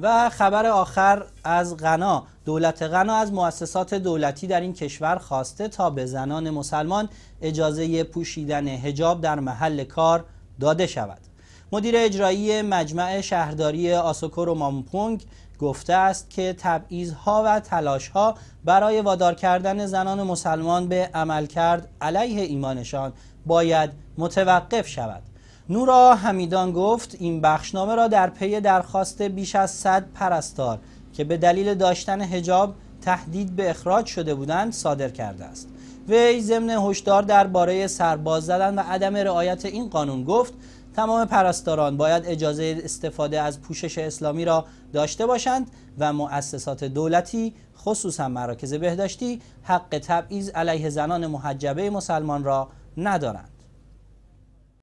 و خبر آخر از غنا دولت غنا از مؤسسات دولتی در این کشور خواسته تا به زنان مسلمان اجازه پوشیدن هجاب در محل کار داده شود مدیر اجرایی مجمع شهرداری آسوکور و مامپونگ گفته است که ها و تلاش ها برای وادار کردن زنان مسلمان به عمل کرد علیه ایمانشان باید متوقف شود نورا همیدان گفت این بخشنامه را در پی درخواست بیش از 100 پرستار که به دلیل داشتن هجاب تهدید به اخراج شده بودند صادر کرده است وی ضمن هشدار درباره سرباز زدن و عدم رعایت این قانون گفت تمام پرستاران باید اجازه استفاده از پوشش اسلامی را داشته باشند و مؤسسات دولتی خصوصا مراکز بهداشتی حق تبعیض علیه زنان محجبه مسلمان را ندارند